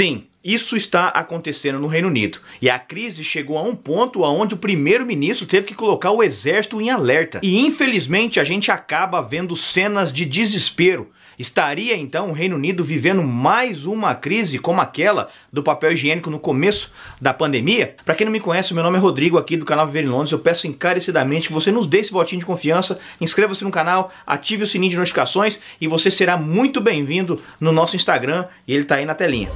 Sim, isso está acontecendo no Reino Unido. E a crise chegou a um ponto onde o primeiro-ministro teve que colocar o exército em alerta. E infelizmente a gente acaba vendo cenas de desespero. Estaria então o Reino Unido vivendo mais uma crise como aquela do papel higiênico no começo da pandemia? Para quem não me conhece, meu nome é Rodrigo aqui do canal Viver em Londres. Eu peço encarecidamente que você nos dê esse votinho de confiança, inscreva-se no canal, ative o sininho de notificações e você será muito bem-vindo no nosso Instagram e ele está aí na telinha.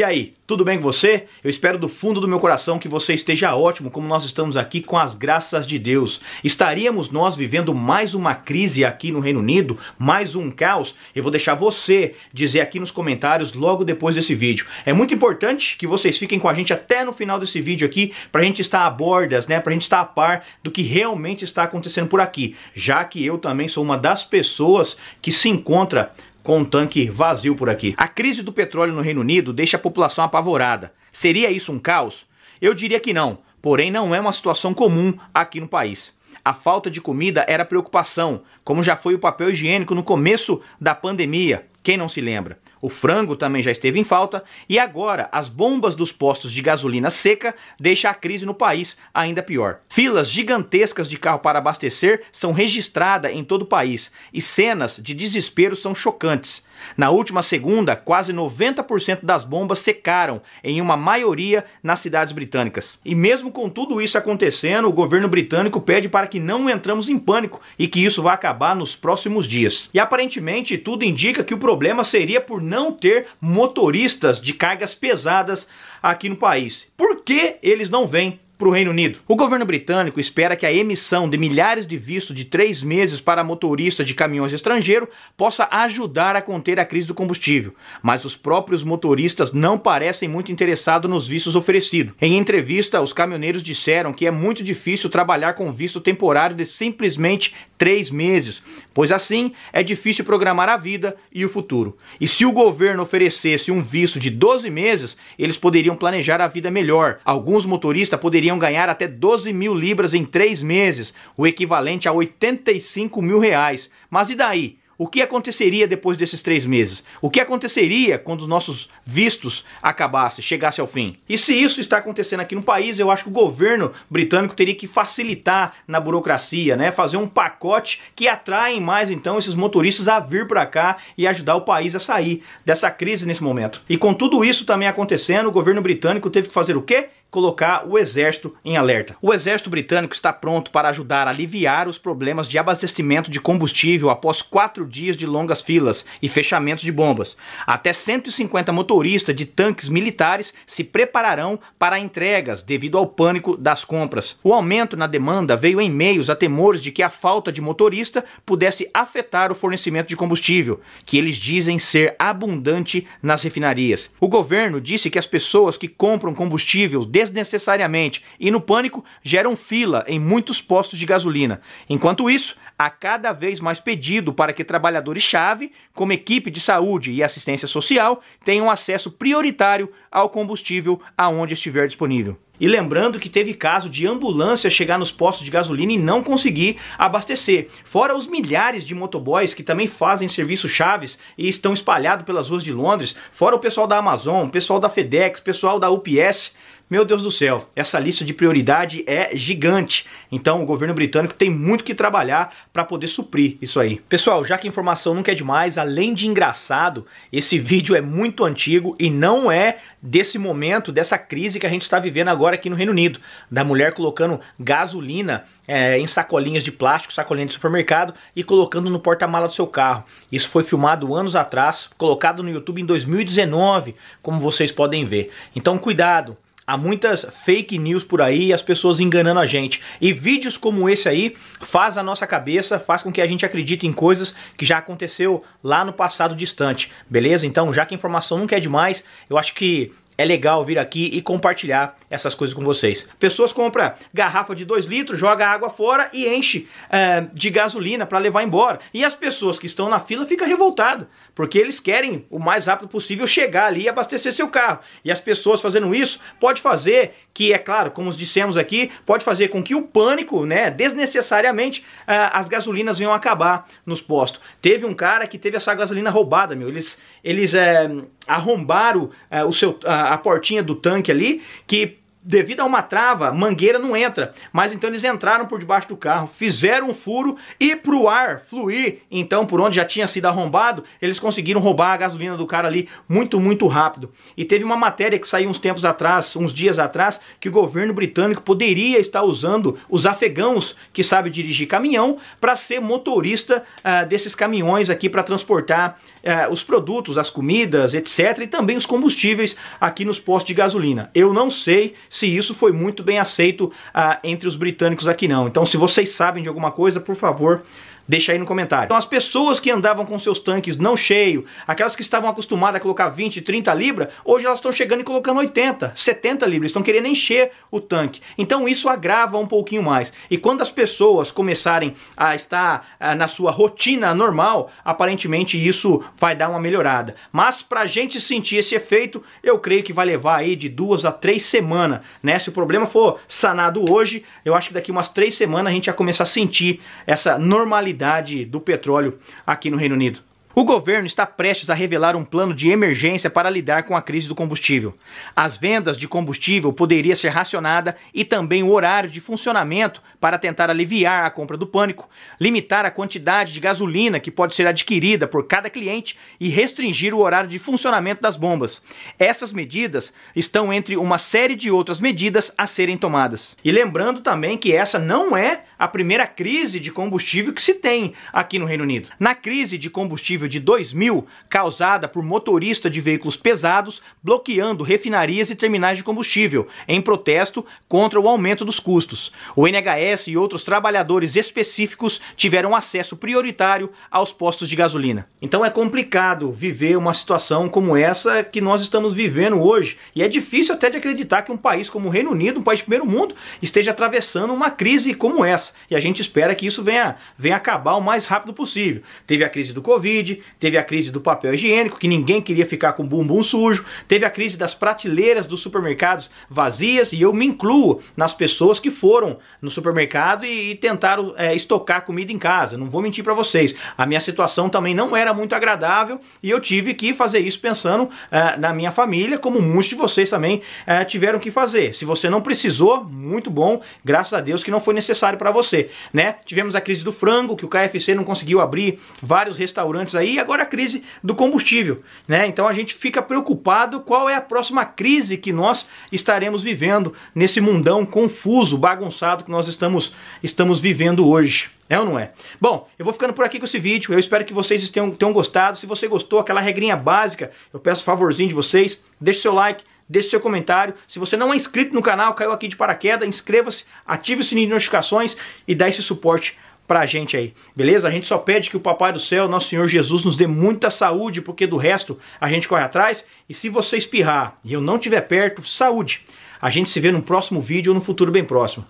E aí, tudo bem com você? Eu espero do fundo do meu coração que você esteja ótimo, como nós estamos aqui com as graças de Deus. Estaríamos nós vivendo mais uma crise aqui no Reino Unido, mais um caos? Eu vou deixar você dizer aqui nos comentários logo depois desse vídeo. É muito importante que vocês fiquem com a gente até no final desse vídeo aqui, pra gente estar a bordas, né? Pra gente estar a par do que realmente está acontecendo por aqui, já que eu também sou uma das pessoas que se encontra com um tanque vazio por aqui. A crise do petróleo no Reino Unido deixa a população apavorada. Seria isso um caos? Eu diria que não, porém não é uma situação comum aqui no país. A falta de comida era preocupação, como já foi o papel higiênico no começo da pandemia, quem não se lembra. O frango também já esteve em falta e agora as bombas dos postos de gasolina seca deixam a crise no país ainda pior. Filas gigantescas de carro para abastecer são registradas em todo o país e cenas de desespero são chocantes. Na última segunda, quase 90% das bombas secaram, em uma maioria nas cidades britânicas. E mesmo com tudo isso acontecendo, o governo britânico pede para que não entramos em pânico e que isso vá acabar nos próximos dias. E aparentemente tudo indica que o problema seria por não ter motoristas de cargas pesadas aqui no país. Por que eles não vêm para o Reino Unido. O governo britânico espera que a emissão de milhares de vistos de três meses para motoristas de caminhões estrangeiros possa ajudar a conter a crise do combustível, mas os próprios motoristas não parecem muito interessados nos vistos oferecidos. Em entrevista, os caminhoneiros disseram que é muito difícil trabalhar com visto temporário de simplesmente três meses, pois assim é difícil programar a vida e o futuro. E se o governo oferecesse um visto de 12 meses, eles poderiam planejar a vida melhor. Alguns motoristas poderiam ganhar até 12 mil libras em três meses, o equivalente a 85 mil reais. Mas e daí? O que aconteceria depois desses três meses? O que aconteceria quando os nossos vistos acabassem, chegasse ao fim? E se isso está acontecendo aqui no país, eu acho que o governo britânico teria que facilitar na burocracia, né? Fazer um pacote que atraia mais então esses motoristas a vir para cá e ajudar o país a sair dessa crise nesse momento. E com tudo isso também acontecendo, o governo britânico teve que fazer o quê? colocar o exército em alerta. O exército britânico está pronto para ajudar a aliviar os problemas de abastecimento de combustível após quatro dias de longas filas e fechamentos de bombas. Até 150 motoristas de tanques militares se prepararão para entregas devido ao pânico das compras. O aumento na demanda veio em meios a temores de que a falta de motorista pudesse afetar o fornecimento de combustível, que eles dizem ser abundante nas refinarias. O governo disse que as pessoas que compram combustível desnecessariamente e, no pânico, geram fila em muitos postos de gasolina. Enquanto isso, há cada vez mais pedido para que trabalhadores-chave, como equipe de saúde e assistência social, tenham acesso prioritário ao combustível aonde estiver disponível. E lembrando que teve caso de ambulância chegar nos postos de gasolina e não conseguir abastecer. Fora os milhares de motoboys que também fazem serviço chaves e estão espalhados pelas ruas de Londres, fora o pessoal da Amazon, pessoal da FedEx, pessoal da UPS. Meu Deus do céu, essa lista de prioridade é gigante. Então o governo britânico tem muito que trabalhar para poder suprir isso aí. Pessoal, já que a informação nunca é demais, além de engraçado, esse vídeo é muito antigo e não é desse momento, dessa crise que a gente está vivendo agora aqui no Reino Unido, da mulher colocando gasolina é, em sacolinhas de plástico, sacolinha de supermercado e colocando no porta-mala do seu carro. Isso foi filmado anos atrás, colocado no YouTube em 2019, como vocês podem ver. Então, cuidado. Há muitas fake news por aí e as pessoas enganando a gente. E vídeos como esse aí faz a nossa cabeça, faz com que a gente acredite em coisas que já aconteceu lá no passado distante, beleza? Então, já que a informação não quer é demais, eu acho que é legal vir aqui e compartilhar essas coisas com vocês. Pessoas compram garrafa de 2 litros, joga a água fora e enche é, de gasolina para levar embora. E as pessoas que estão na fila ficam revoltadas, porque eles querem o mais rápido possível chegar ali e abastecer seu carro. E as pessoas fazendo isso pode fazer que, é claro, como dissemos aqui, pode fazer com que o pânico, né, desnecessariamente, é, as gasolinas venham acabar nos postos. Teve um cara que teve essa gasolina roubada, meu. Eles, eles é, arrombaram é, o seu. A, a portinha do tanque ali, que devido a uma trava, mangueira não entra. Mas então eles entraram por debaixo do carro, fizeram um furo e para o ar fluir, então por onde já tinha sido arrombado, eles conseguiram roubar a gasolina do cara ali muito, muito rápido. E teve uma matéria que saiu uns tempos atrás, uns dias atrás, que o governo britânico poderia estar usando os afegãos que sabem dirigir caminhão para ser motorista ah, desses caminhões aqui para transportar eh, os produtos, as comidas, etc. e também os combustíveis aqui nos postos de gasolina. Eu não sei se isso foi muito bem aceito ah, entre os britânicos aqui não. Então se vocês sabem de alguma coisa, por favor, Deixa aí no comentário. Então as pessoas que andavam com seus tanques não cheio, aquelas que estavam acostumadas a colocar 20, 30 libras, hoje elas estão chegando e colocando 80, 70 libras, estão querendo encher o tanque. Então isso agrava um pouquinho mais. E quando as pessoas começarem a estar ah, na sua rotina normal, aparentemente isso vai dar uma melhorada. Mas para a gente sentir esse efeito, eu creio que vai levar aí de duas a três semanas, né? Se o problema for sanado hoje, eu acho que daqui umas três semanas a gente vai começar a sentir essa normalidade qualidade do petróleo aqui no Reino Unido. O governo está prestes a revelar um plano de emergência para lidar com a crise do combustível. As vendas de combustível poderia ser racionada e também o horário de funcionamento para tentar aliviar a compra do pânico, limitar a quantidade de gasolina que pode ser adquirida por cada cliente e restringir o horário de funcionamento das bombas. Essas medidas estão entre uma série de outras medidas a serem tomadas. E lembrando também que essa não é a primeira crise de combustível que se tem aqui no Reino Unido. Na crise de combustível de 2000 causada por motorista de veículos pesados bloqueando refinarias e terminais de combustível, em protesto contra o aumento dos custos. O NHS e outros trabalhadores específicos tiveram acesso prioritário aos postos de gasolina. Então é complicado viver uma situação como essa que nós estamos vivendo hoje, e é difícil até de acreditar que um país como o Reino Unido, um país de primeiro mundo, esteja atravessando uma crise como essa. E a gente espera que isso venha, venha acabar o mais rápido possível. Teve a crise do Covid, teve a crise do papel higiênico, que ninguém queria ficar com o bumbum sujo, teve a crise das prateleiras dos supermercados vazias, e eu me incluo nas pessoas que foram no supermercado e, e tentaram é, estocar comida em casa. Não vou mentir para vocês, a minha situação também não era muito agradável e eu tive que fazer isso pensando é, na minha família, como muitos de vocês também é, tiveram que fazer. Se você não precisou, muito bom, graças a Deus que não foi necessário para você, né? Tivemos a crise do frango, que o KFC não conseguiu abrir vários restaurantes aí, agora a crise do combustível, né? Então a gente fica preocupado qual é a próxima crise que nós estaremos vivendo nesse mundão confuso, bagunçado que nós estamos estamos vivendo hoje. É ou não é? Bom, eu vou ficando por aqui com esse vídeo. Eu espero que vocês tenham, tenham gostado. Se você gostou, aquela regrinha básica, eu peço favorzinho de vocês, deixe seu like, deixe seu comentário. Se você não é inscrito no canal, caiu aqui de paraquedas, inscreva-se, ative o sininho de notificações e dá esse suporte pra gente aí, beleza? A gente só pede que o Papai do Céu, nosso Senhor Jesus, nos dê muita saúde, porque do resto a gente corre atrás. E se você espirrar e eu não estiver perto, saúde. A gente se vê no próximo vídeo ou no futuro bem próximo.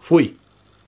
Fui!